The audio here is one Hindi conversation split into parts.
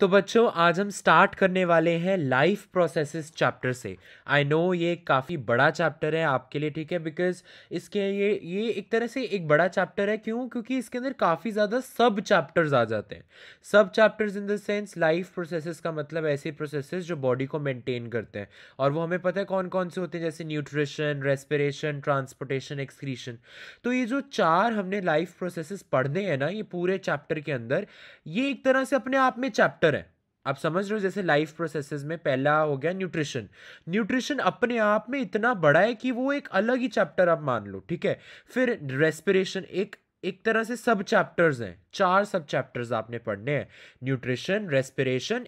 तो बच्चों आज हम स्टार्ट करने वाले हैं लाइफ प्रोसेसेस चैप्टर से आई नो ये काफ़ी बड़ा चैप्टर है आपके लिए ठीक है बिकॉज इसके ये ये एक तरह से एक बड़ा चैप्टर है क्यों क्योंकि इसके अंदर काफ़ी ज़्यादा सब चैप्टर्स आ जाते हैं सब chapters in the sense life processes का मतलब ऐसे प्रोसेसेस जो बॉडी को मेनटेन करते हैं और वो हमें पता है कौन कौन से होते हैं जैसे न्यूट्रिशन रेस्पिरेशन ट्रांसपोर्टेशन एक्सक्रीशन तो ये जो चार हमने लाइफ प्रोसेसेस पढ़ने हैं ना ये पूरे चैप्टर के अंदर ये एक तरह से अपने आप में चैप्टर फैक्टर है आप समझ रहे हो जैसे लाइफ प्रोसेसेस में पहला हो गया न्यूट्रिशन न्यूट्रिशन अपने आप में इतना बड़ा है कि वो एक अलग ही चैप्टर आप मान लो ठीक है फिर रेस्पिरेशन एक एक तरह से सब चैप्टर्स हैं चार सब चैप्टर्स आपने पढ़ने हैं न्यूट्रिशन रेस्पिरेशन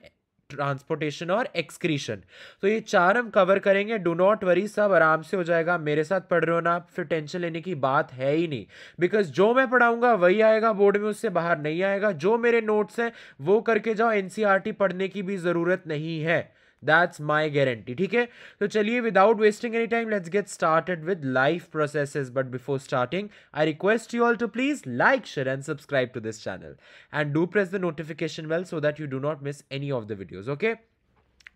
ट्रांसपोर्टेशन और एक्सक्रीशन तो ये चार हम कवर करेंगे डो नॉट वरी सब आराम से हो जाएगा मेरे साथ पढ़ रहे हो ना फिर टेंशन लेने की बात है ही नहीं बिकॉज जो मैं पढ़ाऊंगा वही आएगा बोर्ड में उससे बाहर नहीं आएगा जो मेरे नोट्स हैं वो करके जाओ एन e पढ़ने की भी ज़रूरत नहीं है दैट्स माई गारंटी ठीक है तो चलिए without wasting any time let's get started with life process but before starting I request you all to please like share and subscribe to this channel and do press the notification well so that you do not miss any of the videos okay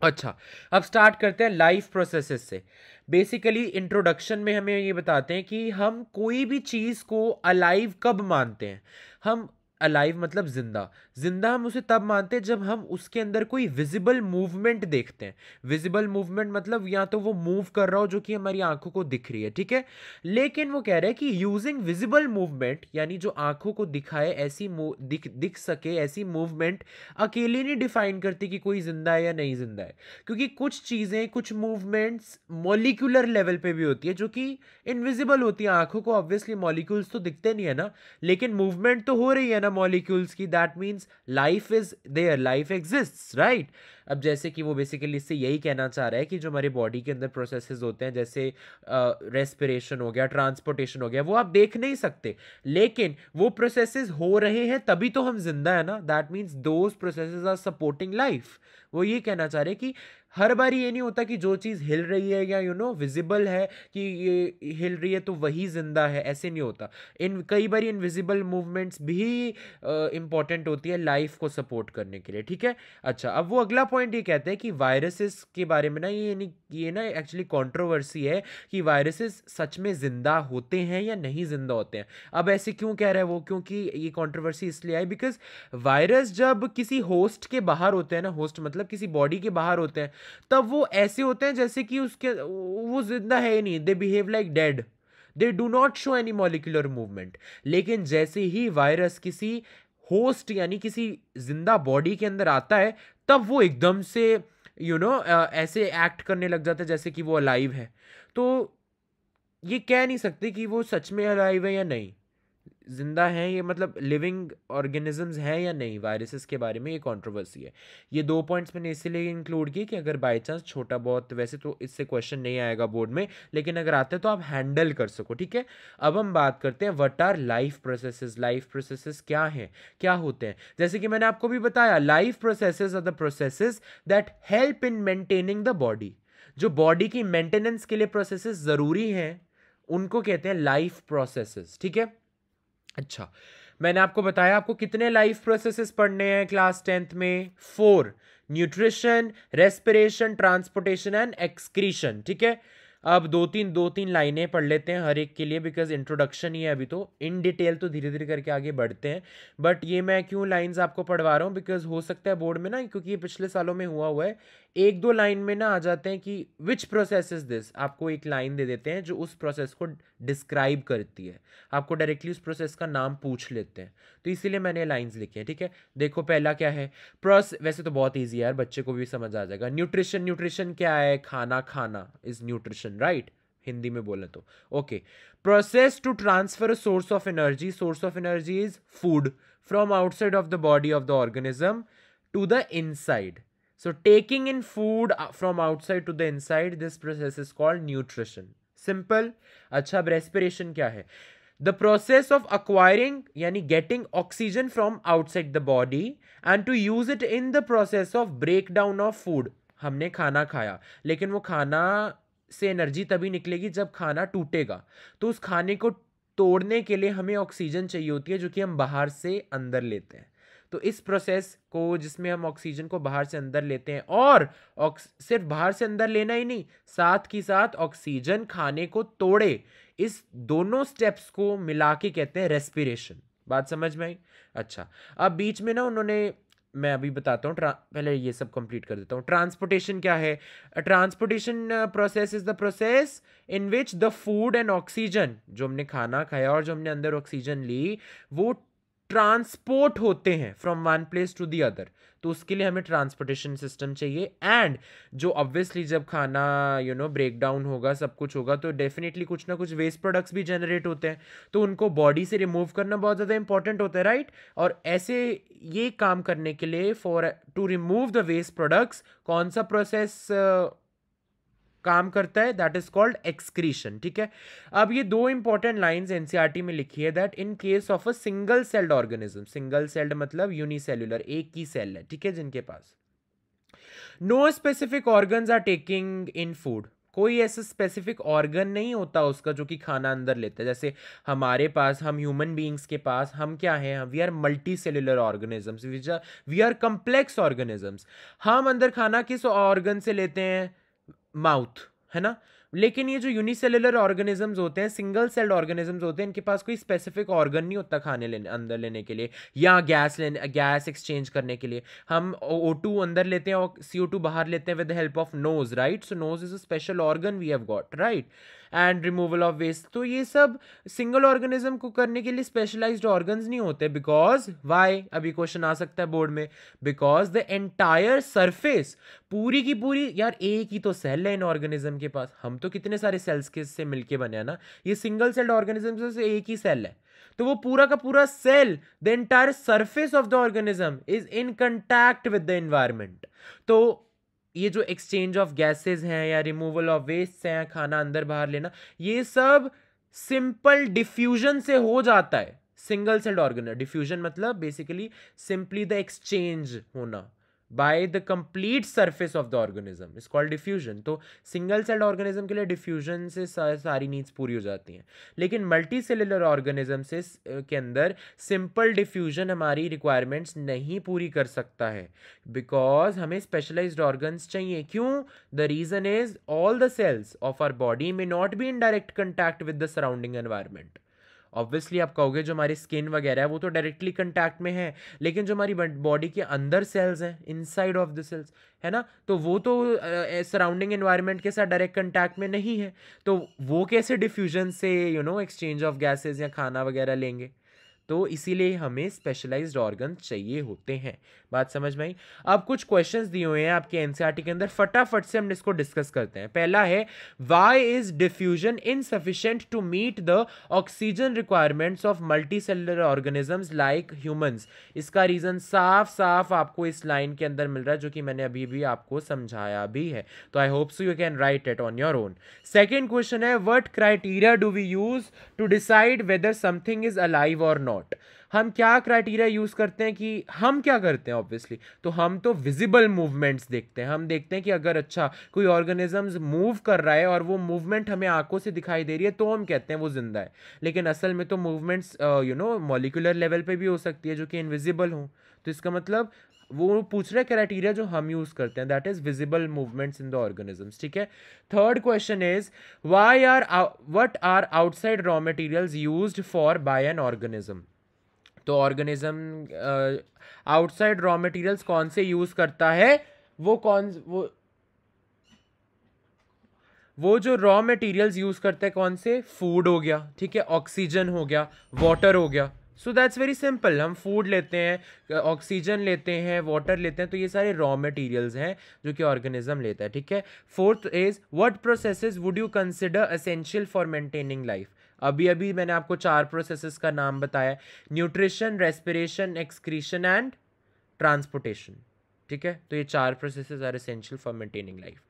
अच्छा अब स्टार्ट करते हैं लाइफ प्रोसेसेस से बेसिकली इंट्रोडक्शन में हमें ये बताते हैं कि हम कोई भी चीज़ को अलाइव कब मानते हैं हम अलाइव मतलब ज़िंदा जिंदा हम उसे तब मानते हैं जब हम उसके अंदर कोई विजिबल मूवमेंट देखते हैं विजिबल मूवमेंट मतलब या तो वो मूव कर रहा हो जो कि हमारी आंखों को दिख रही है ठीक है लेकिन वो कह रहे हैं कि यूजिंग विजिबल मूवमेंट यानी जो आंखों को दिखाए ऐसी दिख दिख सके ऐसी मूवमेंट अकेले नहीं डिफाइन करती कि कोई जिंदा है या नहीं जिंदा है क्योंकि कुछ चीज़ें कुछ मूवमेंट्स मोलिकुलर लेवल पर भी होती है जो कि इनविजिबल होती है आंखों को ऑब्वियसली मॉलिक्यूल्स तो दिखते नहीं है ना लेकिन मूवमेंट तो हो रही है ना मॉलिक्यूल्स की that means life is there life exists right अब जैसे कि वो बेसिकली इससे यही कहना चाह रहा है कि जो हमारे बॉडी के अंदर प्रोसेसेस होते हैं जैसे रेस्पिरेशन हो गया ट्रांसपोर्टेशन हो गया वो आप देख नहीं सकते लेकिन वो प्रोसेसेस हो रहे हैं तभी तो हम जिंदा है ना that means those processes are supporting life वो ये कहना चाह रहे हैं कि हर बार ये नहीं होता कि जो चीज़ हिल रही है या यू नो विजिबल है कि ये हिल रही है तो वही ज़िंदा है ऐसे नहीं होता इन कई बार इनविजिबल मूवमेंट्स भी इम्पॉर्टेंट होती है लाइफ को सपोर्ट करने के लिए ठीक है अच्छा अब वो अगला पॉइंट ये कहते हैं कि वायरसेस के बारे में ना ये ये ना एक्चुअली कंट्रोवर्सी है कि वायरसेस सच में ज़िंदा होते हैं या नहीं ज़िंदा होते हैं अब ऐसे क्यों कह रहे हैं वो क्योंकि ये कंट्रोवर्सी इसलिए आई बिकॉज वायरस जब किसी होस्ट के बाहर होते हैं ना होस्ट मतलब किसी बॉडी के बाहर होते हैं तब वो ऐसे होते हैं जैसे कि उसके वो जिंदा है ही नहीं they behave like dead they do not show any molecular movement लेकिन जैसे ही वायरस किसी होस्ट यानी किसी जिंदा बॉडी के अंदर आता है तब वो एकदम से यू you नो know, ऐसे एक्ट करने लग जाता है जैसे कि वो अलाइव है तो ये कह नहीं सकते कि वो सच में अलाइव है या नहीं ज़िंदा हैं ये मतलब लिविंग ऑर्गेनिजम्स हैं या नहीं वायरसेस के बारे में ये कंट्रोवर्सी है ये दो पॉइंट्स मैंने इसीलिए इंक्लूड किए कि अगर बाय चांस छोटा बहुत वैसे तो इससे क्वेश्चन नहीं आएगा बोर्ड में लेकिन अगर आता है तो आप हैंडल कर सको ठीक है अब हम बात करते हैं what are life processes life processes क्या हैं क्या होते हैं जैसे कि मैंने आपको भी बताया life process are the process that help in maintaining the body जो बॉडी की मेंटेनेंस के लिए प्रोसेसेस ज़रूरी हैं उनको कहते हैं लाइफ प्रोसेसेस ठीक है अच्छा मैंने आपको बताया आपको कितने लाइफ प्रोसेसेस पढ़ने हैं क्लास टेंथ में four nutrition respiration transportation and excretion ठीक है अब दो तीन दो तीन लाइनें पढ़ लेते हैं हर एक के लिए बिकॉज इंट्रोडक्शन ही है अभी तो इन डिटेल तो धीरे धीरे करके आगे बढ़ते हैं बट ये मैं क्यों लाइंस आपको पढ़वा रहा हूँ बिकॉज हो सकता है बोर्ड में ना क्योंकि ये पिछले सालों में हुआ हुआ है एक दो लाइन में ना आ जाते हैं कि विच प्रोसेस इज दिस आपको एक लाइन दे देते हैं जो उस प्रोसेस को डिस्क्राइब करती है आपको डायरेक्टली उस प्रोसेस का नाम पूछ लेते हैं तो इसीलिए मैंने लाइन्स लिखी हैं ठीक है देखो पहला क्या है प्रोस वैसे तो बहुत ईजी है यार बच्चे को भी समझ आ जाएगा न्यूट्रिशन न्यूट्रिशन क्या है खाना खाना इज़ न्यूट्रिशन राइट हिंदी में बोले तो okay process to transfer a source of energy source of energy is food from outside of the body of the organism to the inside So taking in food from outside to the inside, this process is called nutrition. Simple. अच्छा अब respiration क्या है The process of acquiring यानी getting oxygen from outside the body and to use it in the process of breakdown of food. हमने खाना खाया लेकिन वो खाना से एनर्जी तभी निकलेगी जब खाना टूटेगा तो उस खाने को तोड़ने के लिए हमें ऑक्सीजन चाहिए होती है जो कि हम बाहर से अंदर लेते हैं तो इस प्रोसेस को जिसमें हम ऑक्सीजन को बाहर से अंदर लेते हैं और सिर्फ बाहर से अंदर लेना ही नहीं साथ ही साथ ऑक्सीजन खाने को तोड़े इस दोनों स्टेप्स को मिला के कहते हैं रेस्पिरेशन बात समझ में आई अच्छा अब बीच में ना उन्होंने मैं अभी बताता हूँ पहले ये सब कंप्लीट कर देता हूँ ट्रांसपोर्टेशन क्या है transportation process is the process in which the food and oxygen जो हमने खाना खाया और जो हमने अंदर ऑक्सीजन ली वो ट्रांसपोर्ट होते हैं from one place to the other तो उसके लिए हमें ट्रांसपोर्टेशन सिस्टम चाहिए एंड जो ऑब्वियसली जब खाना यू नो ब्रेक डाउन होगा सब कुछ होगा तो डेफिनेटली कुछ ना कुछ वेस्ट प्रोडक्ट्स भी जनरेट होते हैं तो उनको बॉडी से रिमूव करना बहुत ज़्यादा इंपॉर्टेंट होता है राइट और ऐसे ये काम करने के लिए for to remove the waste products कौन सा प्रोसेस uh, काम करता है दैट इज कॉल्ड एक्सक्रीशन ठीक है अब ये दो इंपॉर्टेंट लाइंस एनसीईआरटी में लिखी है that in case of a single celled organism single celled मतलब यूनिसेल्युलर एक ही सेल है ठीक है जिनके पास no specific organs are taking in food कोई ऐसा स्पेसिफिक ऑर्गन नहीं होता उसका जो कि खाना अंदर लेता है जैसे हमारे पास हम ह्यूमन बींग्स के पास हम क्या हैं we are multi cellular organisms we are complex organisms हम अंदर खाना किस ऑर्गन से लेते हैं माउथ है ना लेकिन ये जो यूनिसेलुलर ऑर्गेनिजम्स होते हैं सिंगल सेल्ड ऑर्गेनिजम्स होते हैं इनके पास कोई स्पेसिफिक ऑर्गन नहीं होता खाने लेने अंदर लेने के लिए या गैस लेने गैस एक्सचेंज करने के लिए हम ओ टू अंदर लेते हैं और सी ओ टू बाहर लेते हैं with the help of nose right so nose is a special organ we have got right and removal of waste तो ये सब सिंगल ऑर्गेनिज्म को करने के लिए स्पेशलाइज्ड ऑर्गन नहीं होते बिकॉज वाई अभी क्वेश्चन आ सकता है बोर्ड में बिकॉज द एंटायर सरफेस पूरी की पूरी यार एक ही तो सेल है इन ऑर्गेनिज्म के पास हम तो कितने सारे सेल्स के से मिलके बने हैं ना ये सिंगल सेल्ड ऑर्गेनिज्म से एक ही सेल है तो वो पूरा का पूरा cell the entire surface of the organism is in contact with the environment तो ये जो एक्सचेंज ऑफ गैसेस हैं या रिमूवल ऑफ वेस्ट हैं खाना अंदर बाहर लेना ये सब सिंपल डिफ्यूजन से हो जाता है सिंगल सेल्ड ऑर्गेनल डिफ्यूजन मतलब बेसिकली सिंपली द एक्सचेंज होना by the complete surface of the organism is called diffusion तो सिंगल सेल्ड ऑर्गेनिज्म के लिए डिफ्यूजन से सारी नीड्स पूरी हो जाती हैं लेकिन मल्टी सेलुलर ऑर्गेनिज्म से के अंदर सिंपल डिफ्यूजन हमारी रिक्वायरमेंट्स नहीं पूरी कर सकता है बिकॉज हमें स्पेशलाइज ऑर्गन्स चाहिए क्यों the reason is all the cells of our body may not be in direct contact with the surrounding environment obviously आप कहोगे जो हमारी स्किन वगैरह है वो तो डायरेक्टली कंटैक्ट में है लेकिन जो हमारी बॉडी के अंदर सेल्स हैं इनसाइड ऑफ द सेल्स है ना तो वो तो सराउंडिंग uh, एनवायरनमेंट के साथ डायरेक्ट कंटैक्ट में नहीं है तो वो कैसे डिफ्यूजन से you know exchange of gases या खाना वगैरह लेंगे तो इसीलिए हमें स्पेशलाइज्ड ऑर्गन चाहिए होते हैं बात समझ में आई अब कुछ क्वेश्चंस दिए हुए हैं आपके एनसीईआरटी e के अंदर फटाफट से हम इसको डिस्कस करते हैं पहला है why is diffusion sufficient to meet the oxygen requirements of multi cellular organisms like humans इसका रीज़न साफ साफ आपको इस लाइन के अंदर मिल रहा है जो कि मैंने अभी भी आपको समझाया भी है तो I hope so you can write it on your own second question है what criteria do we use to decide whether something is alive और नॉट नॉट हम क्या क्राइटेरिया यूज़ करते हैं कि हम क्या करते हैं ऑब्वियसली तो हम तो विजिबल मूवमेंट्स देखते हैं हम देखते हैं कि अगर अच्छा कोई ऑर्गेनिजम्स मूव कर रहा है और वो मूवमेंट हमें आंखों से दिखाई दे रही है तो हम कहते हैं वो जिंदा है लेकिन असल में तो movements you know molecular level पर भी हो सकती है जो कि इनविजिबल हों तो इसका मतलब वो पूछ रहे क्राइटेरिया जो हम यूज करते हैं that is visible movements in the organisms ठीक है third question is why are what are outside raw materials use for by an organism तो ऑर्गेनिज्म आउटसाइड रॉ मटेरियल्स कौन से यूज करता है वो कौन वो वो जो रॉ मटेरियल्स यूज करते हैं कौन से फूड हो गया ठीक है ऑक्सीजन हो गया वाटर हो गया सो दैट्स वेरी सिंपल हम फूड लेते हैं ऑक्सीजन लेते हैं वाटर लेते हैं तो ये सारे रॉ मटेरियल्स हैं जो कि ऑर्गेनिज्म लेता है ठीक है fourth is what processes would you consider essential for maintaining life अभी अभी मैंने आपको चार प्रोसेसेस का नाम बताया nutrition respiration excretion and transportation ठीक है तो ये चार processes are essential for maintaining life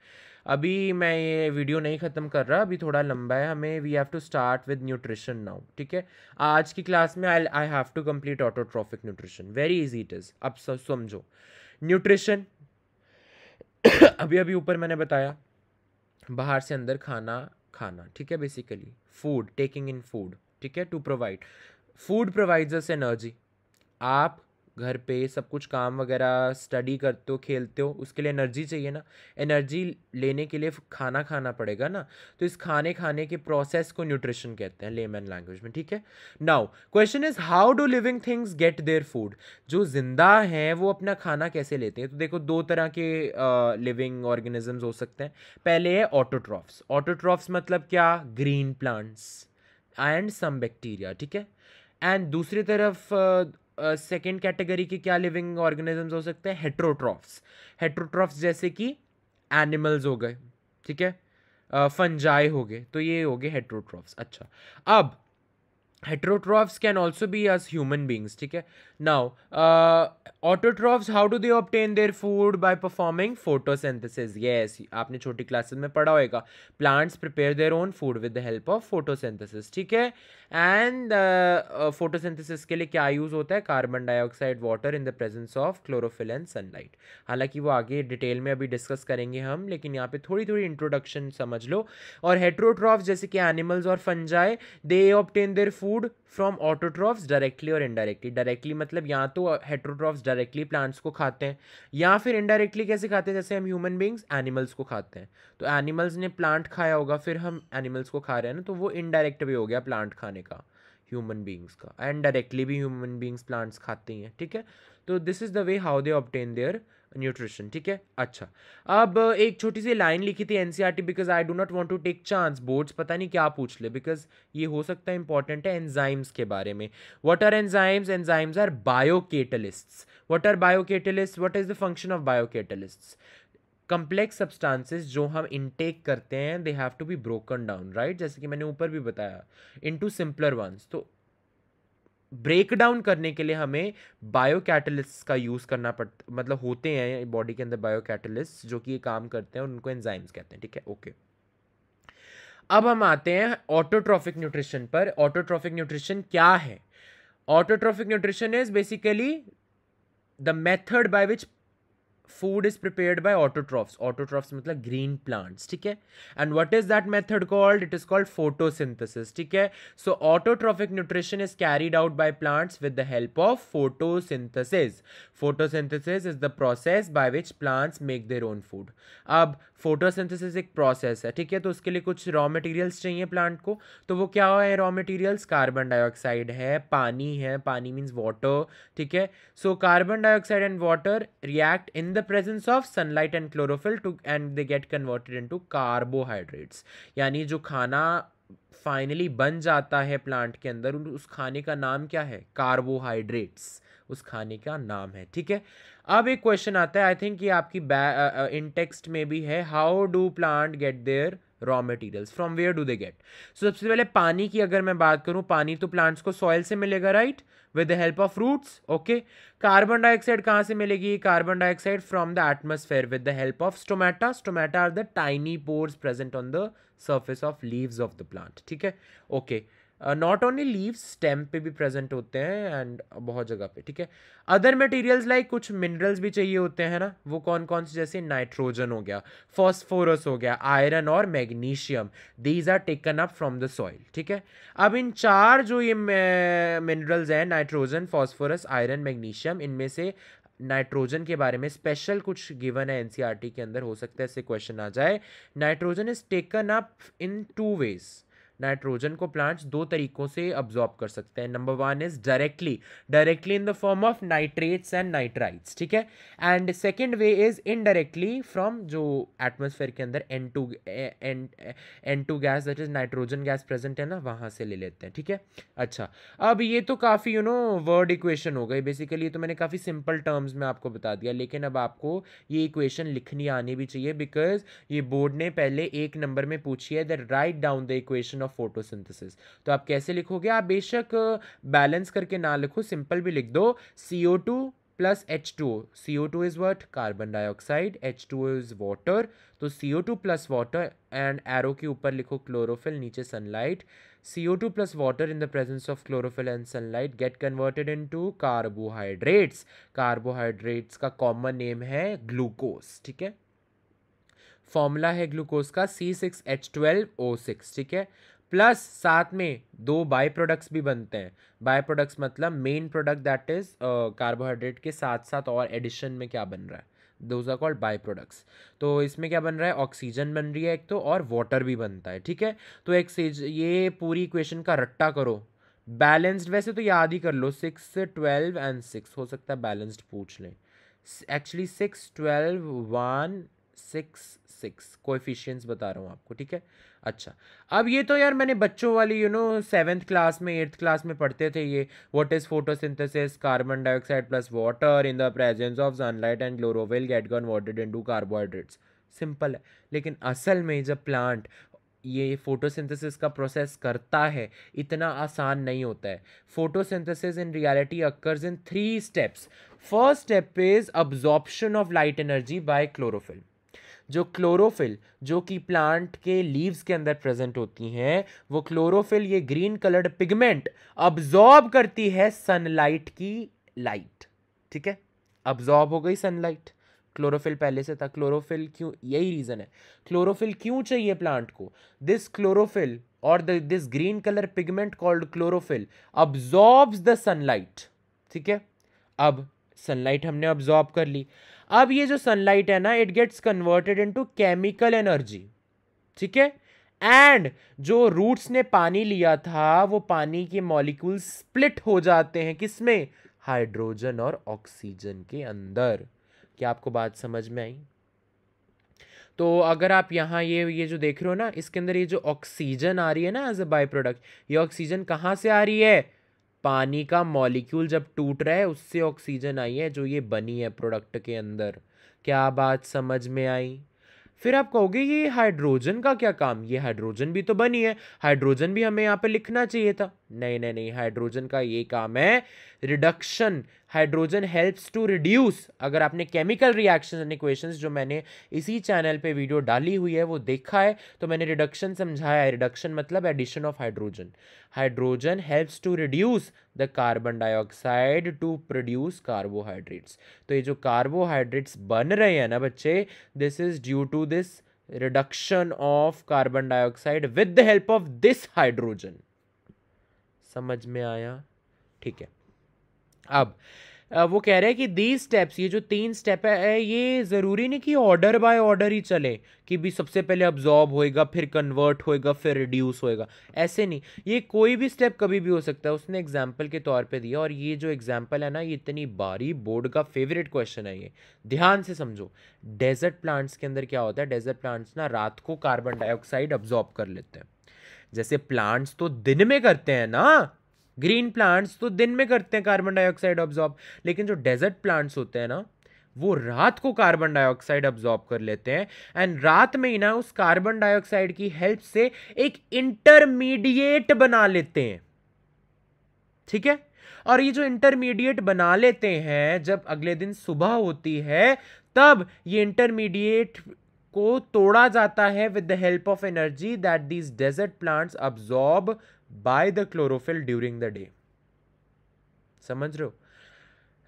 अभी मैं ये वीडियो नहीं ख़त्म कर रहा अभी थोड़ा लंबा है हमें we have to start with nutrition now ठीक है आज की क्लास में I I have to complete autotrophic nutrition very easy it is अब समझो न्यूट्रिशन अभी अभी ऊपर मैंने बताया बाहर से अंदर खाना खाना ठीक है basically food taking in food ठीक है to provide food provides energy आप घर पे सब कुछ काम वगैरह स्टडी करते हो खेलते हो उसके लिए एनर्जी चाहिए ना एनर्जी लेने के लिए खाना खाना पड़ेगा ना तो इस खाने खाने के प्रोसेस को न्यूट्रिशन कहते हैं लेमन लैंग्वेज में ठीक है now question is how do living things get their food जो जिंदा हैं वो अपना खाना कैसे लेते हैं तो देखो दो तरह के लिविंग ऑर्गेनिजम्स हो सकते हैं पहले है ऑटोट्रॉफ्स ऑटोट्रॉफ्स मतलब क्या green plants and some bacteria ठीक है एंड दूसरी तरफ सेकेंड uh, कैटेगरी के क्या लिविंग ऑर्गेनिजम्स हो सकते हैं हेट्रोट्रॉफ्स हेट्रोट्रॉफ्स जैसे कि एनिमल्स हो गए ठीक है फंजाई हो गए तो ये हो गए हेट्रोट्रॉफ्स अच्छा अब heterotrophs can also be as human beings ठीक है now autotrophs how do they obtain obtain food food? Performing performing photosynthesis. Yes, आपने छोटी क्लासेस में पढ़ा होगा plants prepare their own food with the help of photosynthesis ठीक है एंड फोटोसिंथेसिस uh, uh, के लिए क्या यूज़ होता है carbon dioxide water in the presence of chlorophyll and sunlight हालांकि वो आगे डिटेल में अभी डिस्कस करेंगे हम लेकिन यहाँ पे थोड़ी थोड़ी इंट्रोडक्शन समझ लो और हेट्रोट्रॉफ्स जैसे कि एनिमल्स और fungi they obtain their food from autotrophs directly और इनडायरेक्टली डायरेक्टली मतलब या तो हेट्रोट्रॉफ्स डायरेक्टली प्लांट्स को खाते हैं या फिर इनडायरेक्टली कैसे खाते हैं जैसे हम ह्यूमन बींग्स एनिमल्स को खाते हैं तो एनिमल्स ने प्लांट खाया होगा फिर हम एनिमल्स को खा रहे हैं ना तो वो इनडायरेक्ट वे हो गया प्लांट खाने का ह्यूमन बींग्स का एंड डायरेक्टली भी ह्यूमन बींग्स प्लांट्स खाते हैं ठीक है तो this is the way how they obtain their nutrition ठीक है अच्छा अब एक छोटी सी लाइन लिखी थी NCERT because I do not want to take chance boards पता नहीं क्या पूछ ले बिकॉज ये हो सकता है इंपॉर्टेंट है एंजाइम्स के बारे में what are enzymes enzymes are biocatalysts what are biocatalyst what is the function of biocatalysts complex substances जो हम इनटेक करते हैं they have to be broken down right जैसे कि मैंने ऊपर भी बताया इनटू सिंपलर वंस तो ब्रेक डाउन करने के लिए हमें बायो कैटलिस्ट का यूज़ करना पड़ मतलब होते हैं बॉडी के अंदर बायो कैटलिस्ट जो कि ये काम करते हैं उनको एंजाइम्स कहते हैं ठीक है ओके अब हम आते हैं ऑटोट्रॉफिक न्यूट्रिशन पर ऑटोट्रॉफिक न्यूट्रिशन क्या है autotrophic nutrition is basically the method by which food is prepared by autotrophs autotrophs मतलब ग्रीन प्लांट्स ठीक है and what is that method called it is called photosynthesis ठीक है so autotrophic nutrition is carried out by plants with the help of photosynthesis photosynthesis is the process by which plants make their own food अब फोटोसिंथेसिस एक प्रोसेस है ठीक है तो उसके लिए कुछ रॉ मटेरियल्स चाहिए प्लांट को तो वो क्या है रॉ मटेरियल्स कार्बन डाइऑक्साइड है पानी है पानी मीन्स वाटर ठीक है so carbon dioxide and water react in the presence of sunlight and chlorophyll to and they get converted into carbohydrates यानी जो खाना फाइनली बन जाता है प्लांट के अंदर उस खाने का नाम क्या है कार्बोहाइड्रेट्स उस खाने का नाम है ठीक है अब एक क्वेश्चन आता है आई थिंक ये आपकी टेक्स्ट में भी है how do plant get their raw materials from where do they get so सबसे पहले पानी की अगर मैं बात करूँ पानी तो प्लांट्स को सॉयल से मिलेगा right with the help of roots okay carbon dioxide कहाँ से मिलेगी carbon dioxide from the atmosphere with the help of stomata stomata are the tiny pores present on the surface of leaves of the plant ठीक है okay okay. Not only leave stem पे भी प्रेजेंट होते हैं एंड बहुत जगह पे ठीक है अदर मटेरियल्स लाइक कुछ मिनरल्स भी चाहिए होते हैं ना वो कौन कौन से जैसे नाइट्रोजन हो गया फॉस्फोरस हो गया आयरन और magnesium these are taken up from the soil ठीक है अब इन चार जो ये मिनरल्स हैं नाइट्रोजन फॉस्फोरस आयरन मैग्नीशियम इनमें से नाइट्रोजन के बारे में स्पेशल कुछ गिवन है एनसीईआरटी e के अंदर हो सकता है इससे क्वेश्चन आ जाए nitrogen is taken up in two ways nitrogen को प्लांट्स दो तरीकों से अब्जॉर्ब कर सकते हैं number one is directly directly in the form of nitrates and nitrites ठीक है and second way is indirectly from जो एटमोसफेयर के अंदर N two N two gas that is nitrogen gas present है ना वहाँ से ले लेते हैं ठीक है अच्छा अब ये तो काफ़ी यू नो वर्ड इक्वेशन हो गई बेसिकली तो मैंने काफ़ी सिंपल टर्म्स में आपको बता दिया लेकिन अब आपको ये इक्वेशन लिखनी आनी भी चाहिए बिकॉज ये बोर्ड ने पहले एक नंबर में पूछी है that write down the equation of photosynthesis तो आप कैसे लिखोगे आप बेशक बैलेंस uh, करके ना लिखो सिंपल भी लिख दो C O two plus H two O C O two is what carbon dioxide H two O is water तो C O two plus water and arrow के ऊपर लिखो क्लोरोफिल नीचे sunlight C O two plus water in the presence of chlorophyll and sunlight get converted into carbohydrates carbohydrates का कॉमन नेम है ग्लूकोज ठीक है फॉर्मूला है ग्लूकोज का C six H twelve O six ठीक है प्लस साथ में दो बाय प्रोडक्ट्स भी बनते हैं बाय प्रोडक्ट्स मतलब main product that is carbohydrate के साथ साथ और एडिशन में क्या बन रहा है those are called by products तो इसमें क्या बन रहा है ऑक्सीजन बन रही है एक तो और वाटर भी बनता है ठीक है तो एक ये पूरी इक्वेशन का रट्टा करो बैलेंस्ड वैसे तो याद ही कर लो सिक्स ट्वेल्व एंड सिक्स हो सकता है बैलेंस्ड पूछ लें actually six twelve one six six coefficients बता रहा हूँ आपको ठीक है अच्छा अब ये तो यार मैंने बच्चों वाली यू नो सेवेंथ क्लास में एट्थ क्लास में पढ़ते थे ये what is photosynthesis carbon dioxide plus water in the presence of sunlight and क्लोरोविल get into carbohydrates simple है लेकिन असल में जब प्लांट ये फोटोसिंथेसिस का प्रोसेस करता है इतना आसान नहीं होता है photosynthesis in reality occurs in three steps first step is absorption of light energy by chlorophyll जो क्लोरोफिल जो कि प्लांट के लीव्स के अंदर प्रेजेंट होती हैं वो क्लोरोफिल ये ग्रीन कलर्ड पिगमेंट अब्जॉर्ब करती है सनलाइट की लाइट ठीक है अब्जॉर्ब हो गई सनलाइट क्लोरोफिल पहले से था क्लोरोफिल क्यों यही रीज़न है क्लोरोफिल क्यों चाहिए प्लांट को दिस क्लोरोफिल और the this green colour pigment called chlorophyll absorbs the sunlight ठीक है अब सनलाइट हमने अब्जॉर्ब कर ली अब ये जो सनलाइट है ना it gets converted into chemical energy ठीक है एंड जो रूट्स ने पानी लिया था वो पानी के मॉलिक्यूल स्प्लिट हो जाते हैं किसमें हाइड्रोजन और ऑक्सीजन के अंदर क्या आपको बात समझ में आई तो अगर आप यहाँ ये ये जो देख रहे हो ना इसके अंदर ये जो ऑक्सीजन आ रही है ना एज अ बाई प्रोडक्ट ये ऑक्सीजन कहाँ से आ रही है पानी का मॉलिक्यूल जब टूट रहा है उससे ऑक्सीजन आई है जो ये बनी है प्रोडक्ट के अंदर क्या बात समझ में आई फिर आप कहोगे ये हाइड्रोजन का क्या काम ये हाइड्रोजन भी तो बनी है हाइड्रोजन भी हमें यहाँ पे लिखना चाहिए था नहीं नहीं नहीं हाइड्रोजन का ये काम है reduction hydrogen helps to reduce अगर आपने केमिकल रिएक्शन एंड इक्वेशन जो मैंने इसी चैनल पे वीडियो डाली हुई है वो देखा है तो मैंने रिडक्शन समझाया है रिडक्शन मतलब addition of hydrogen hydrogen helps to reduce the carbon dioxide to produce carbohydrates तो ये जो कार्बोहाइड्रेट्स बन रहे हैं ना बच्चे this is due to this reduction of carbon dioxide with the help of this hydrogen समझ में आया ठीक है अब वो कह रहे हैं कि दी स्टेप्स ये जो तीन स्टेप है ये ज़रूरी नहीं कि ऑर्डर बाय ऑर्डर ही चले कि भी सबसे पहले अब्जॉर्ब होएगा फिर कन्वर्ट होएगा फिर रिड्यूस होएगा ऐसे नहीं ये कोई भी स्टेप कभी भी हो सकता है उसने एग्जाम्पल के तौर पे दिया और ये जो एग्जाम्पल है ना ये इतनी बारी बोर्ड का फेवरेट क्वेश्चन है ये ध्यान से समझो डेजर्ट प्लांट्स के अंदर क्या होता है डेजर्ट प्लांट्स ना रात को कार्बन डाइऑक्साइड अब्जॉर्ब कर लेते हैं जैसे प्लांट्स तो दिन में करते हैं ना ग्रीन प्लांट्स तो दिन में करते हैं कार्बन डाइऑक्साइड ऑब्जॉर्ब लेकिन जो डेजर्ट प्लांट्स होते हैं ना वो रात को कार्बन डाइऑक्साइड ऑब्जॉर्ब कर लेते हैं एंड रात में ही ना उस कार्बन डाइऑक्साइड की हेल्प से एक इंटरमीडिएट बना लेते हैं ठीक है और ये जो इंटरमीडिएट बना लेते हैं जब अगले दिन सुबह होती है तब ये इंटरमीडिएट को तोड़ा जाता है with the help of energy that these desert plants absorb by the chlorophyll during the day समझ रहे हो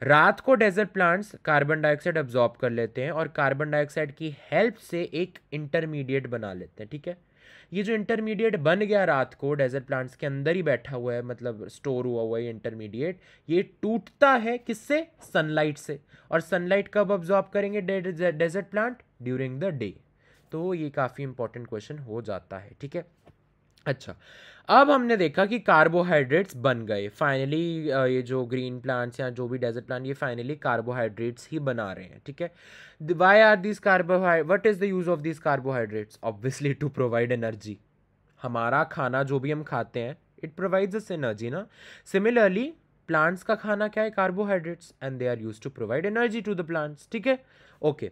रात को desert plants carbon dioxide absorb कर लेते हैं और कार्बन डाइऑक्साइड की हेल्प से एक इंटरमीडिएट बना लेते हैं ठीक है ये जो इंटरमीडिएट बन गया रात को डेजर्ट प्लांट्स के अंदर ही बैठा हुआ है मतलब स्टोर हुआ हुआ है इंटरमीडिएट ये टूटता है किससे सनलाइट से और सनलाइट कब ऑब्जॉर्ब करेंगे desert plant during the day तो ये काफ़ी इंपॉर्टेंट क्वेश्चन हो जाता है ठीक है अच्छा अब हमने देखा कि कार्बोहाइड्रेट्स बन गए फाइनली ये जो ग्रीन प्लांट्स या जो भी डेजर्ट प्लांट ये फाइनली कार्बोहाइड्रेट्स ही बना रहे हैं ठीक है why are this carbohydrate what is the use of this carbohydrates obviously to provide energy हमारा खाना जो भी हम खाते हैं इट प्रोवाइड्स अस एनर्जी ना सिमिलरली प्लांट्स का खाना क्या है carbohydrates and they are use to provide energy to the plants ठीक है ओके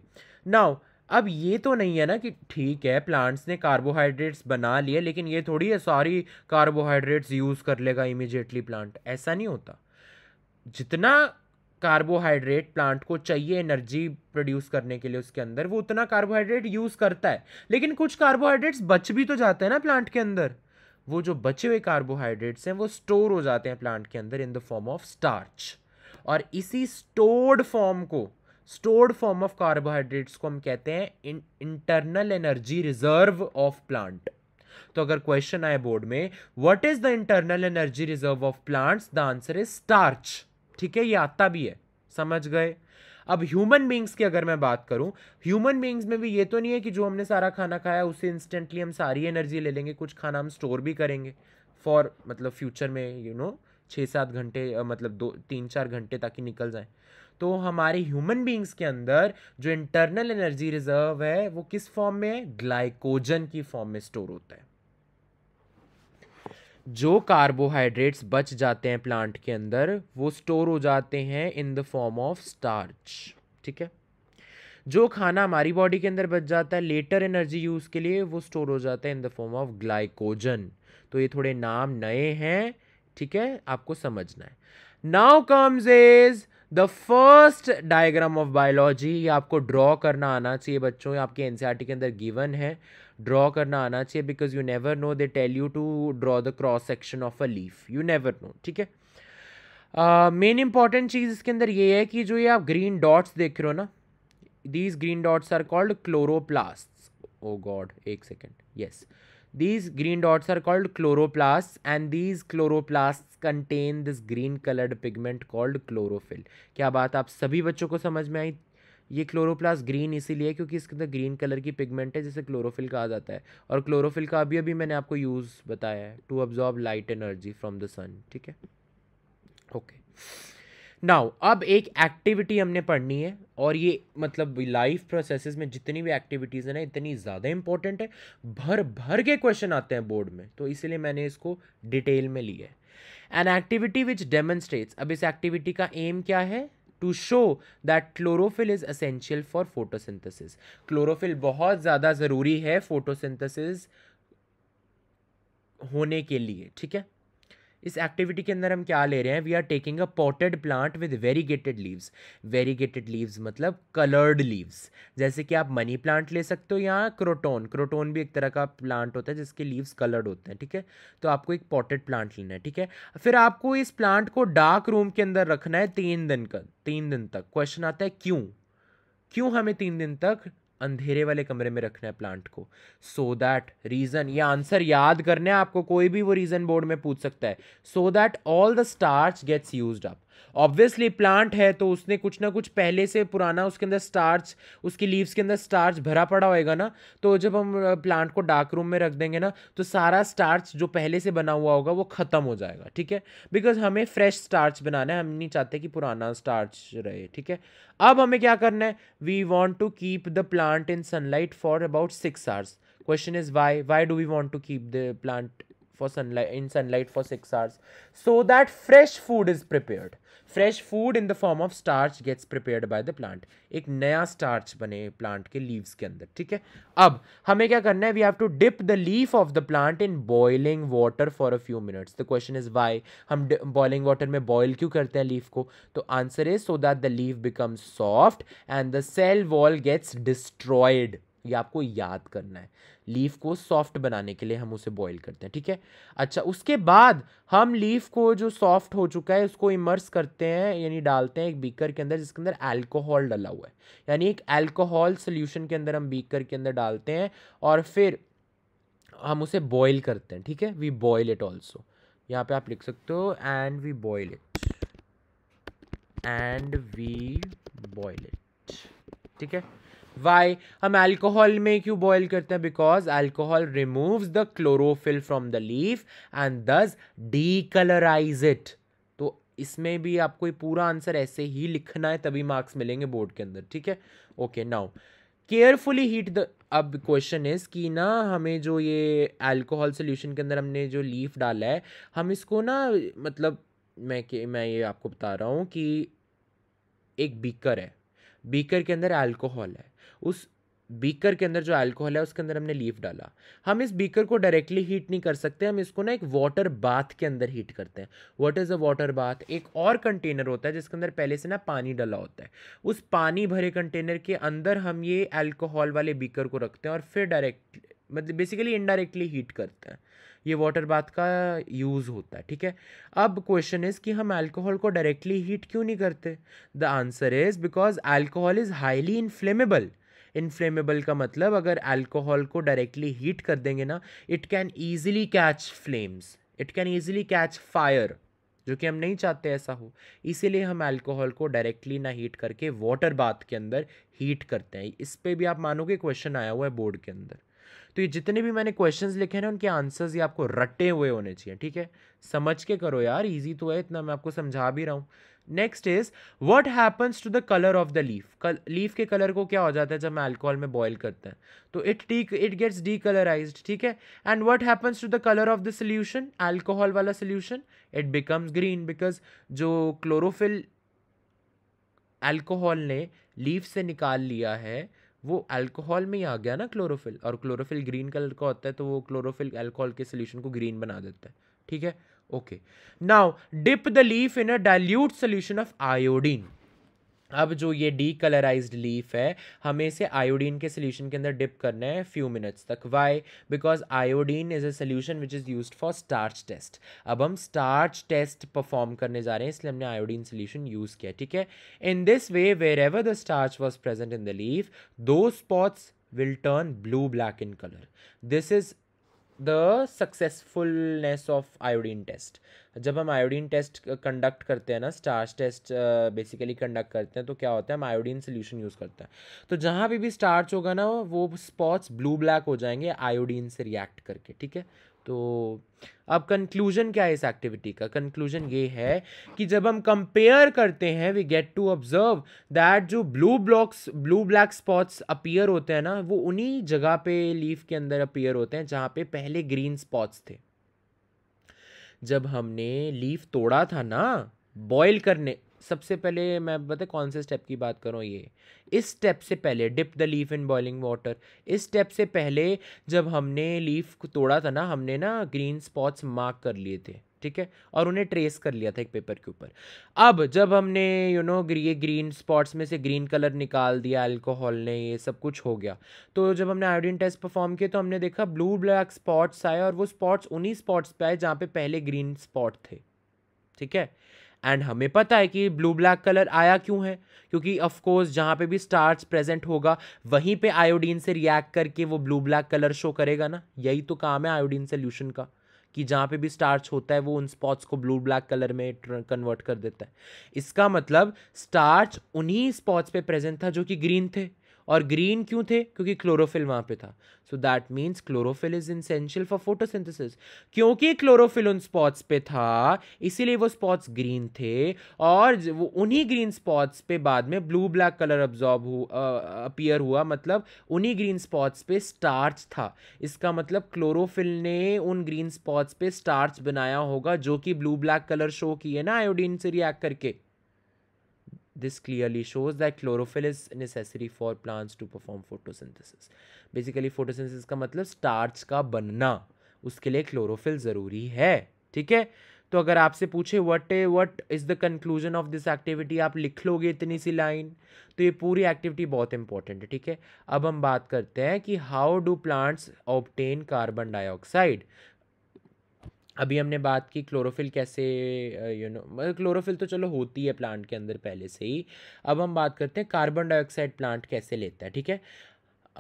नाउ अब ये तो नहीं है ना कि ठीक है प्लांट्स ने कार्बोहाइड्रेट्स बना लिए लेकिन ये थोड़ी है सॉरी कार्बोहाइड्रेट्स यूज़ कर लेगा इमिजिएटली प्लांट ऐसा नहीं होता जितना कार्बोहाइड्रेट प्लांट को चाहिए एनर्जी प्रोड्यूस करने के लिए उसके अंदर वो उतना कार्बोहाइड्रेट यूज़ करता है लेकिन कुछ कार्बोहाइड्रेट्स बच भी तो जाते हैं ना प्लांट के अंदर वो जो बचे हुए कार्बोहाइड्रेट्स हैं वो स्टोर हो जाते हैं प्लांट के अंदर in the form of starch और इसी स्टोर्ड फॉर्म को स्टोर्ड फॉर्म ऑफ कार्बोहाइड्रेट्स को हम कहते हैं internal energy reserve of plant तो अगर क्वेश्चन आए बोर्ड में what is the internal energy reserve of plants the answer is starch ठीक है ये आता भी है समझ गए अब ह्यूमन बींग्स की अगर मैं बात करूं ह्यूमन बींग्स में भी ये तो नहीं है कि जो हमने सारा खाना खाया उसे इंस्टेंटली हम सारी एनर्जी ले लेंगे कुछ खाना हम स्टोर भी करेंगे फॉर मतलब फ्यूचर में यू नो छः सात घंटे मतलब दो तीन चार घंटे ताकि निकल जाए तो हमारे ह्यूमन बींग्स के अंदर जो इंटरनल एनर्जी रिजर्व है वो किस फॉर्म में है ग्लाइकोजन की फॉर्म में स्टोर होता है जो कार्बोहाइड्रेट्स बच जाते हैं प्लांट के अंदर वो स्टोर हो जाते हैं in the form of starch ठीक है जो खाना हमारी बॉडी के अंदर बच जाता है लेटर एनर्जी यूज़ के लिए वो स्टोर हो जाता है in the form of glycogen तो ये थोड़े नाम नए हैं ठीक है आपको समझना है now comes is the first diagram of biology ये आपको ड्रॉ करना आना चाहिए बच्चों आपके एन e के अंदर गिवन है ड्रॉ करना आना चाहिए because you never know they tell you to draw the cross section of a leaf you never know ठीक है मेन uh, इंपॉर्टेंट चीज़ इसके अंदर ये है कि जो ये आप ग्रीन डॉट्स देख रहे हो ना these green dots are called chloroplast oh god एक second yes yes. these green dots are called chloroplasts and these chloroplasts contain this green colored pigment called chlorophyll क्या बात आप सभी बच्चों को समझ में आई ये क्लोरोप्लास्ट ग्रीन इसीलिए क्योंकि इसके अंदर ग्रीन कलर की पिगमेंट है जिसे क्लोरोफिल कहा जाता है और क्लोरोफिल का अभी अभी मैंने आपको यूज़ बताया है to absorb light energy from the sun ठीक है ओके okay. नाउ अब एक एक्टिविटी हमने पढ़नी है और ये मतलब लाइफ प्रोसेसेस में जितनी भी एक्टिविटीज़ हैं ना इतनी ज़्यादा इंपॉर्टेंट है भर भर के क्वेश्चन आते हैं बोर्ड में तो इसीलिए मैंने इसको डिटेल में लिया है एन एक्टिविटी विच डेमोन्स्ट्रेट्स अब इस एक्टिविटी का एम क्या है to show that chlorophyll is essential for photosynthesis chlorophyll बहुत ज़्यादा ज़रूरी है फोटोसिंथेसिस होने के लिए ठीक है इस एक्टिविटी के अंदर हम क्या ले रहे हैं we are taking a potted plant with variegated leaves variegated leaves मतलब कलर्ड लीव्स जैसे कि आप मनी प्लांट ले सकते हो या क्रोटोन क्रोटोन भी एक तरह का प्लांट होता है जिसके लीव्स कलर्ड होते हैं ठीक है तो आपको एक पॉटेड प्लांट लेना है ठीक है फिर आपको इस प्लांट को डार्क रूम के अंदर रखना है तीन दिन का तीन दिन तक क्वेश्चन आता है क्यों क्यों हमें तीन दिन तक अंधेरे वाले कमरे में रखना है प्लांट को सो दैट रीज़न ये आंसर याद करना है आपको कोई भी वो रीज़न बोर्ड में पूछ सकता है so that all the starch gets use up obviously plant है तो उसने कुछ ना कुछ पहले से पुराना उसके अंदर स्टार्च उसकी लीव्स के अंदर स्टार्च भरा पड़ा होएगा ना तो जब हम प्लांट को डार्क रूम में रख देंगे ना तो सारा स्टार्च जो पहले से बना हुआ होगा वो ख़त्म हो जाएगा ठीक है बिकॉज हमें फ्रेश स्टार्च बनाना है हम नहीं चाहते कि पुराना स्टार्च रहे ठीक है अब हमें क्या करना है we want to keep the plant in sunlight for about six hours question is why why do we want to keep the plant for sunlight in sunlight for six hours so that fresh food is prepared fresh food in the form of starch gets prepared by the plant एक नया स्टार्च बने प्लांट के लीव्स के अंदर ठीक है अब हमें क्या करना है we have to dip the leaf of the plant in boiling water for a few minutes the question is why हम बॉइलिंग वाटर में बॉयल क्यों करते हैं लीफ को तो answer is so that the leaf becomes soft and the cell wall gets destroyed ये आपको याद करना है लीफ को सॉफ्ट बनाने के लिए हम उसे बॉईल करते हैं ठीक है अच्छा उसके बाद हम लीफ को जो सॉफ्ट हो चुका है उसको इमर्स करते हैं यानी डालते हैं एक बीकर के अंदर जिसके अंदर अल्कोहल डला हुआ है यानी एक अल्कोहल सोल्यूशन के अंदर हम बीकर के अंदर डालते हैं और फिर हम उसे बॉईल करते हैं ठीक है वी बॉयल इट ऑल्सो यहाँ पे आप लिख सकते हो and we boil it and we boil it ठीक है वाई हम अल्कोहल में क्यों बॉयल करते हैं because alcohol removes the chlorophyll from the leaf and thus decolourise it तो इसमें भी आपको पूरा आंसर ऐसे ही लिखना है तभी मार्क्स मिलेंगे बोर्ड के अंदर ठीक है okay now carefully heat the अब क्वेश्चन इज कि ना हमें जो ये अल्कोहल सोल्यूशन के अंदर हमने जो लीफ डाला है हम इसको ना मतलब मैं के मैं ये आपको बता रहा हूँ कि एक बीकर है बीकर के अंदर अल्कोहल है उस बीकर के अंदर जो अल्कोहल है उसके अंदर हमने लीफ डाला हम इस बीकर को डायरेक्टली हीट नहीं कर सकते हम इसको ना एक वाटर बाथ के अंदर हीट करते हैं what is a water bath एक और कंटेनर होता है जिसके अंदर पहले से ना पानी डाला होता है उस पानी भरे कंटेनर के अंदर हम ये अल्कोहल वाले बीकर को रखते हैं और फिर डायरेक्ट मतलब बेसिकली इनडायरेक्टली हीट करते हैं ये वाटर बाथ का यूज़ होता है ठीक है अब क्वेश्चन इज़ कि हम अल्कोहल को डायरेक्टली हीट क्यों नहीं करते the answer is because alcohol is highly inflammable inflammable का मतलब अगर अल्कोहल को डायरेक्टली हीट कर देंगे ना it can easily catch flames it can easily catch fire जो कि हम नहीं चाहते ऐसा हो इसीलिए हम अल्कोहल को डायरेक्टली ना हीट करके वाटर बाथ के अंदर हीट करते हैं इस पर भी आप मानोगे क्वेश्चन आया हुआ है बोर्ड के अंदर तो ये जितने भी मैंने क्वेश्चन लिखे हैं उनके आंसर्स ये आपको रटे हुए होने चाहिए ठीक है समझ के करो यार ईजी तो है इतना मैं आपको समझा भी रहा हूँ next is what happens to the colour of the leaf leaf के कलर को क्या हो जाता है जब हम अल्कोहल में बॉयल करते हैं तो इट टी इट गेट्स डी कलराइज ठीक है and what happens to the colour of the solution alcohol वाला solution it becomes green because जो क्लोरोफिल अल्कोहल ने लीफ से निकाल लिया है वो अल्कोहल में ही आ गया ना क्लोरोफिल और क्लोरोफिल ग्रीन कलर का होता है तो वो क्लोरोफिल अल्कोहल के सोल्यूशन को ग्रीन बना देता है ठीक है okay now dip the leaf in a dilute solution of iodine अब जो ये डी कलराइज लीफ है हमें इसे आयोडीन के सोल्यूशन के अंदर डिप करना है फ्यू मिनट्स तक why because iodine is a solution which is use for starch test अब हम स्टार्च टेस्ट परफॉर्म करने जा रहे हैं इसलिए हमने आयोडीन सोल्यूशन यूज़ किया ठीक है in this way wherever the starch was present in the leaf those spots will turn blue black in colour this is the successfulness of iodine test जब हम आयोडीन टेस्ट कंडक्ट करते हैं ना स्टार्च टेस्ट बेसिकली कंडक्ट करते हैं तो क्या होता है हम आयोडीन सोल्यूशन यूज़ करते हैं तो जहाँ भी भी स्टार्च होगा ना वो स्पॉट्स ब्लू ब्लैक हो जाएंगे आयोडीन से रिएक्ट करके ठीक है तो अब कंक्लूजन क्या है इस एक्टिविटी का कंक्लूजन ये है कि जब हम कंपेयर करते हैं we get to observe that जो blue blocks blue black spots appear होते हैं ना वो उन्हीं जगह पे लीफ के अंदर अपीयर होते हैं जहाँ पे पहले ग्रीन स्पॉट्स थे जब हमने लीफ तोड़ा था ना बॉयल करने सबसे पहले मैं बता कौन से स्टेप की बात करूँ ये इस स्टेप से पहले dip the leaf in boiling water इस स्टेप से पहले जब हमने लीफ को तोड़ा था ना हमने ना ग्रीन स्पॉट्स मार्क कर लिए थे ठीक है और उन्हें ट्रेस कर लिया था एक पेपर के ऊपर अब जब हमने यू नो ये ग्रीन स्पॉट्स में से ग्रीन कलर निकाल दिया अल्कोहल ने ये सब कुछ हो गया तो जब हमने आयोडीन टेस्ट परफॉर्म किया तो हमने देखा ब्लू ब्लैक स्पॉट्स आए और वो स्पॉट्स उन्हीं स्पॉट्स पे आए जहाँ पे पहले ग्रीन स्पॉट थे ठीक है एंड हमें पता है कि ब्लू ब्लैक कलर आया क्यों है क्योंकि ऑफ कोर्स जहाँ पे भी स्टार्स प्रेजेंट होगा वहीं पे आयोडीन से रिएक्ट करके वो ब्लू ब्लैक कलर शो करेगा ना यही तो काम है आयोडीन सोल्यूशन का कि जहाँ पे भी स्टार्च होता है वो उन स्पॉट्स को ब्लू ब्लैक कलर में कन्वर्ट कर देता है इसका मतलब स्टार्च उन्हीं स्पॉट्स पे प्रेजेंट था जो कि ग्रीन थे और ग्रीन क्यों थे क्योंकि क्लोरोफिल वहाँ पे था so that means chlorophyll is essential for photosynthesis क्योंकि क्लोरोफिल उन स्पॉट्स पे था इसीलिए वो स्पॉट्स ग्रीन थे और वो उन्हीं ग्रीन स्पॉट्स पे बाद में ब्लू ब्लैक कलर अब्जॉर्ब हु अपियर हुआ मतलब उन्हीं ग्रीन स्पॉट्स पे स्टार्च था इसका मतलब क्लोरोफिल ने उन ग्रीन स्पॉट्स पे स्टार्च बनाया होगा जो कि ब्लू ब्लैक कलर शो किए ना आयोडीन से रिएक्ट करके this clearly shows that chlorophyll is necessary for plants to perform photosynthesis basically photosynthesis का मतलब starch का बनना उसके लिए chlorophyll ज़रूरी है ठीक है तो अगर आपसे पूछे what a what is the conclusion of this activity आप लिख लोगे इतनी सी लाइन तो ये पूरी एक्टिविटी बहुत इंपॉर्टेंट है ठीक है अब हम बात करते हैं कि how do plants obtain carbon dioxide अभी हमने बात की क्लोरोफिल कैसे यू नो क्लोरोफिल तो चलो होती है प्लांट के अंदर पहले से ही अब हम बात करते हैं कार्बन डाइऑक्साइड प्लांट कैसे लेता है ठीक है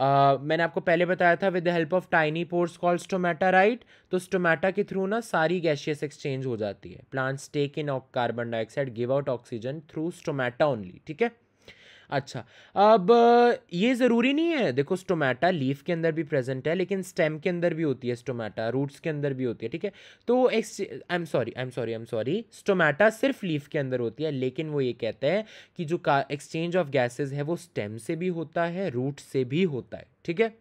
Uh, मैंने आपको पहले बताया था with the help of tiny pores call stomata right तो स्टोमेटा के थ्रू ना सारी गैशियस एक्सचेंज हो जाती है plants take in carbon dioxide give out oxygen through stomata only ठीक है अच्छा अब ये ज़रूरी नहीं है देखो स्टोमेटा लीफ के अंदर भी प्रेजेंट है लेकिन स्टेम के अंदर भी होती है स्टोमेटा रूट्स के अंदर भी होती है ठीक है तो एक I am sorry I am sorry I am sorry stomata सिर्फ लीफ के अंदर होती है लेकिन वो ये कहते हैं कि जो एक्सचेंज ऑफ गैसेज है वो स्टेम से भी होता है रूट से भी होता है ठीक है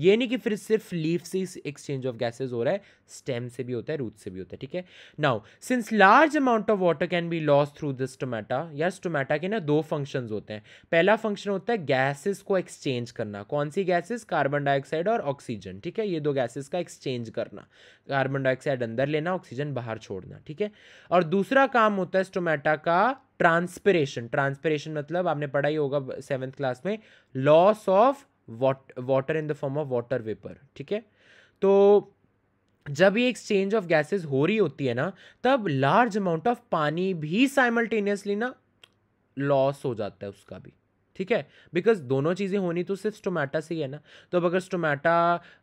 ये नहीं कि फिर सिर्फ लीफ से एक्सचेंज ऑफ गैसेज हो रहा है स्टेम से भी होता है रूट से भी होता है ठीक है now since large amount of water can be loss through this stomata yes stomata के ना दो फंक्शन होते हैं पहला फंक्शन होता है गैसेज को एक्सचेंज करना कौन सी गैसेज कार्बन डाइऑक्साइड और ऑक्सीजन ठीक है ये दो गैसेज का एक्सचेंज करना कार्बन डाइऑक्साइड अंदर लेना ऑक्सीजन बाहर छोड़ना ठीक है और दूसरा काम होता है स्टोमेटा का ट्रांसपरेशन ट्रांसपरेशन मतलब आपने पढ़ा ही होगा सेवन्थ क्लास में loss of water in the form of water vapour ठीक है तो जब ये एक्सचेंज ऑफ गैसेस हो रही होती है ना तब लार्ज अमाउंट ऑफ पानी भी साइमल्टेनियसली ना लॉस हो जाता है उसका भी ठीक है बिकॉज दोनों चीज़ें होनी तो सिर्फ स्टोमेटा से ही है ना तो अब अगर स्टोमेटा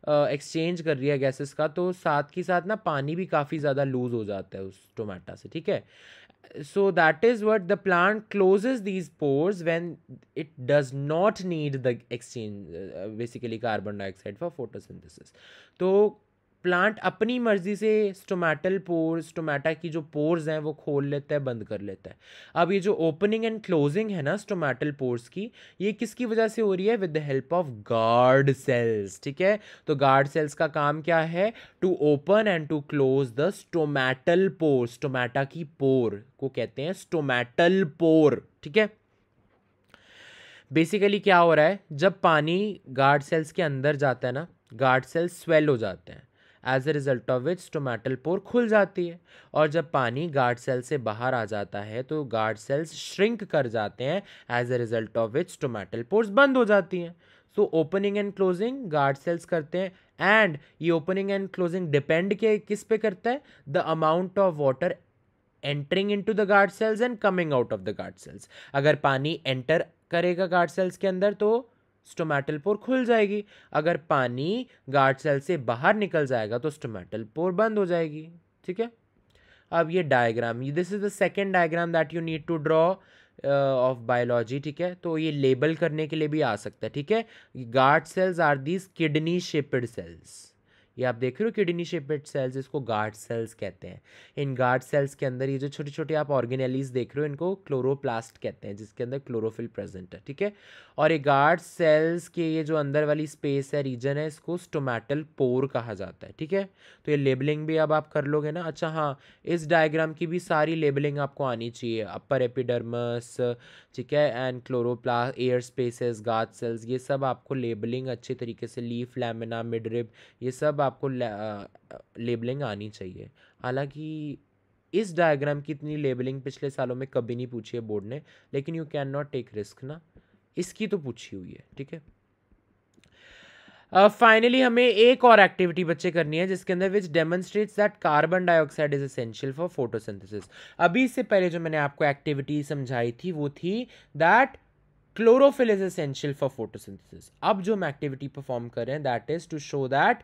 एक्सचेंज कर रही है गैसेस का तो साथ के साथ ना पानी भी काफ़ी ज़्यादा लूज हो जाता है उस टोमेटा से ठीक है so that is what the plant closes these pores when it does not need the exchange uh, basically carbon dioxide for photosynthesis so plant अपनी मर्जी से स्टोमेटल पोर्स स्टोमेटा की जो पोर्स हैं वो खोल लेता है बंद कर लेता है अब ये जो ओपनिंग एंड क्लोजिंग है ना स्टोमेटल पोर्स की ये किसकी वजह से हो रही है with the help of guard cells ठीक है तो गार्ड सेल्स का काम क्या है to open and to close the stomatal pore stomata की पोर को कहते हैं स्टोमेटल पोर ठीक है बेसिकली क्या हो रहा है जब पानी गार्ड सेल्स के अंदर जाता है ना गार्ड सेल्स स्वेल हो जाते हैं as a result of which stomatal pore खुल जाती है और जब पानी गार्ड सेल से बाहर आ जाता है तो गार्ड सेल्स श्रिंक कर जाते हैं as a result of which stomatal pores बंद हो जाती हैं so opening and closing guard cells करते हैं एंड ये ओपनिंग एंड क्लोजिंग डिपेंड के किस पे करता है the amount of water entering into the guard cells and coming out of the guard cells अगर पानी एंटर करेगा गार्ड सेल्स के अंदर तो स्टोमेटल पोर खुल जाएगी अगर पानी गार्ड सेल से बाहर निकल जाएगा तो स्टोमेटल पोर बंद हो जाएगी ठीक है अब ये diagram this is the second diagram that you need to draw of biology ठीक है तो ये लेबल करने के लिए भी आ सकता है ठीक है guard cells are these kidney shaped cells ये आप देख रहे हो किडनी शेपेड सेल्स इसको गार्ड सेल्स कहते हैं इन गार्ड सेल्स के अंदर ये जो छोटे छोटे आप ऑर्गेनलीज देख रहे हो इनको क्लोरोप्लास्ट कहते हैं जिसके अंदर क्लोरोफिल प्रेजेंट है ठीक है और ये गार्ड सेल्स के ये जो अंदर वाली स्पेस है रीजन है इसको स्टोमेटल पोर कहा जाता है ठीक है तो ये लेबलिंग भी अब आप कर लोगे ना अच्छा हाँ इस डायग्राम की भी सारी लेबलिंग आपको आनी चाहिए अपर एपिडर्मस ठीक है and chloroplast air spaces guard cells ये सब आपको लेबलिंग अच्छे तरीके से लीफ लेमिना मिडरिप ये सब आपको लेबलिंग आनी चाहिए हालांकि इस डायग्राम की इतनी लेबलिंग पिछले सालों में कभी नहीं पूछी है बोर्ड ने लेकिन you can not take risk ना इसकी तो पूछी हुई है ठीक है फाइनली uh, हमें एक और एक्टिविटी बच्चे करनी है जिसके अंदर which demonstrates that carbon dioxide is essential for photosynthesis अभी इससे पहले जो मैंने आपको एक्टिविटी समझाई थी वो थी that chlorophyll is essential for photosynthesis अब जो हम एक्टिविटी परफॉर्म कर रहे हैं that is to show that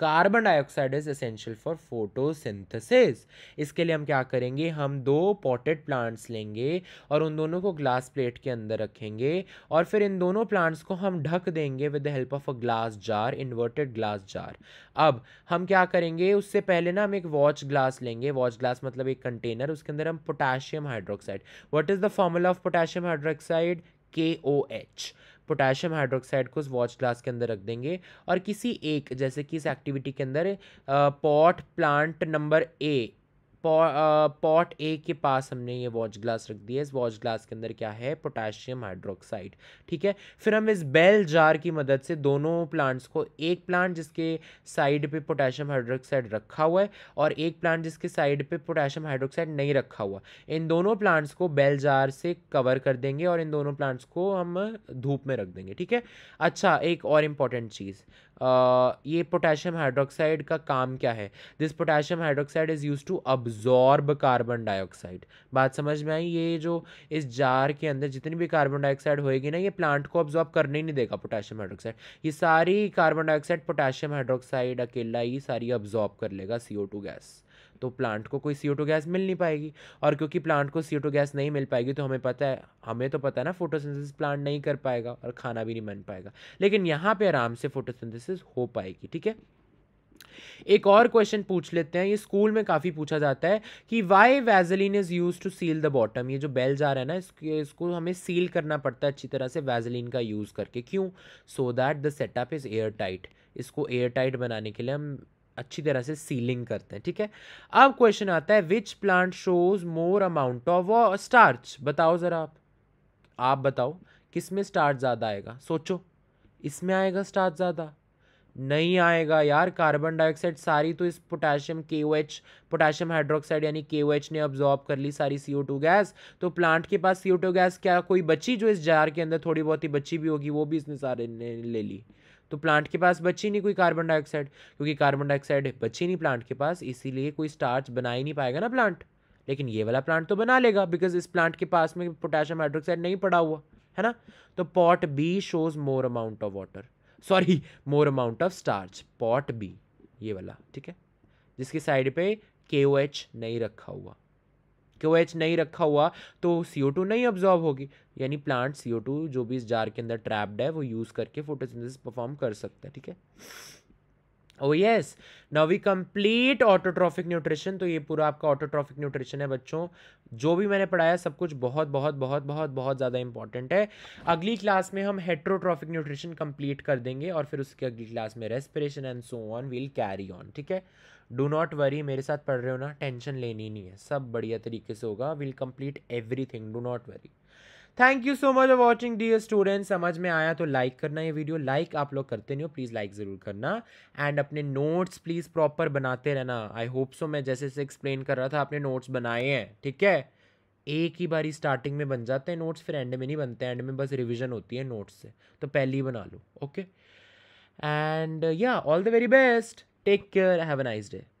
carbon dioxide is essential for photosynthesis इसके लिए हम क्या करेंगे हम दो पॉटेड प्लांट्स लेंगे और उन दोनों को ग्लास प्लेट के अंदर रखेंगे और फिर इन दोनों प्लांट्स को हम ढक देंगे with the help of a glass jar inverted glass jar अब हम क्या करेंगे उससे पहले ना हम एक वॉच ग्लास लेंगे वॉच ग्लास मतलब एक कंटेनर उसके अंदर हम potassium hydroxide what is the formula of potassium hydroxide K O H potassium hydroxide को उस वॉच ग्लास के अंदर रख देंगे और किसी एक जैसे कि इस एक्टिविटी के अंदर pot plant number A pot A के पास हमने ये वॉच ग्लास रख दिया इस वॉच ग्लास के अंदर क्या है पोटेशियम हाइड्रोक्साइड ठीक है फिर हम इस बेल जार की मदद से दोनों प्लांट्स को एक प्लांट जिसके साइड पे पोटेशियम हाइड्रोक्साइड रखा हुआ है और एक प्लांट जिसके साइड पे पोटेशियम हाइड्रोक्साइड नहीं रखा हुआ इन दोनों प्लांट्स को बेल जार से कवर कर देंगे और इन दोनों प्लांट्स को हम धूप में रख देंगे ठीक है अच्छा एक और इम्पॉर्टेंट चीज़ ये पोटेशियम हाइड्रोक्साइड का काम क्या है this potassium hydroxide is use to absorb carbon dioxide बात समझ में आई ये जो इस जार के अंदर जितनी भी कार्बन डाइऑक्साइड होएगी ना ये प्लांट को अब्जॉर्ब करने ही नहीं देगा पोटेशियम हाइड्रोक्साइड ये सारी कार्बन डाइऑक्साइड पोटेशियम हाइड्रोक्साइड अकेला ही सारी अब्जॉर्ब कर लेगा सी गैस तो प्लांट को कोई सी गैस मिल नहीं पाएगी और क्योंकि प्लांट को सी गैस नहीं मिल पाएगी तो हमें पता है हमें तो पता है ना फोटोसिंथेसिस प्लांट नहीं कर पाएगा और खाना भी नहीं बन पाएगा लेकिन यहाँ पे आराम से फोटोसिंथेसिस हो पाएगी ठीक है एक और क्वेश्चन पूछ लेते हैं ये स्कूल में काफ़ी पूछा जाता है कि why vaseline is use to seal the bottom ये जो बेल जा रहा है ना इसके इसको हमें सील करना पड़ता है अच्छी तरह से वैजलिन का यूज़ करके क्यों so that the setup is air tight इसको एयर टाइट बनाने के लिए हम अच्छी तरह से सीलिंग करते हैं ठीक है अब क्वेश्चन आता है which plant shows more amount of starch बताओ ज़रा आप आप बताओ किस में स्टार्च ज़्यादा आएगा सोचो इसमें आएगा स्टार्च ज़्यादा नहीं आएगा यार कार्बन डाइऑक्साइड सारी तो इस पोटेशियम के ओ एच पोटेशियम हाइड्रोक्साइड यानी के ओ एच ने अब्जॉर्ब कर ली सारी सी ओ टू गैस तो प्लांट के पास सी ओ टू गैस क्या कोई बची जो इस जार के अंदर थोड़ी बहुत ही बची भी होगी वो भी इसने सारे ने ले ली तो प्लांट के पास बची नहीं कोई कार्बन डाइऑक्साइड क्योंकि कार्बन डाइऑक्साइड बची नहीं प्लांट के पास इसीलिए कोई स्टार्च बना ही नहीं पाएगा ना प्लांट लेकिन ये वाला प्लांट तो बना लेगा बिकॉज इस प्लांट के पास में पोटेशियम हाइड्रोक्साइड नहीं पड़ा हुआ है ना तो pot B shows more amount of water sorry more amount of starch pot B ये वाला ठीक है जिसकी साइड पे के ओ एच नहीं रखा हुआ क्यू एच नहीं रखा हुआ तो सी ओ टू नहीं ऑब्जॉर्व होगी यानी प्लांट सी ओ टू जो भी इस जार के अंदर ट्रैप्ड है वो यूज़ करके फोटोसिंथेसिस परफॉर्म कर सकता है ठीक है oh yes now we complete autotrophic nutrition तो ये पूरा आपका ऑटोट्रॉफिक न्यूट्रिशन है बच्चों जो भी मैंने पढ़ाया सब कुछ बहुत बहुत बहुत बहुत बहुत ज़्यादा इंपॉर्टेंट है अगली क्लास में हम हेट्रोट्रॉफिक न्यूट्रिशन कंप्लीट कर देंगे और फिर उसके अगली क्लास में respiration and so on will carry on ठीक है डू नॉट वरी मेरे साथ पढ़ रहे हो ना टेंशन लेनी नहीं है सब बढ़िया तरीके से होगा will complete everything do not worry thank you so much for watching dear student समझ में आया तो लाइक करना ये वीडियो लाइक आप लोग करते नहीं हो प्लीज़ लाइक ज़रूर करना एंड अपने नोट्स प्लीज़ प्रॉपर बनाते रहना आई होप सो मैं जैसे जैसे एक्सप्लेन कर रहा था आपने नोट्स बनाए हैं ठीक है एक ही बारी स्टार्टिंग में बन जाते हैं नोट्स फिर एंड में नहीं बनते एंड में बस रिविजन होती है नोट्स से तो पहले ही बना लो ओके एंड या all the very best Take care. Have a nice day.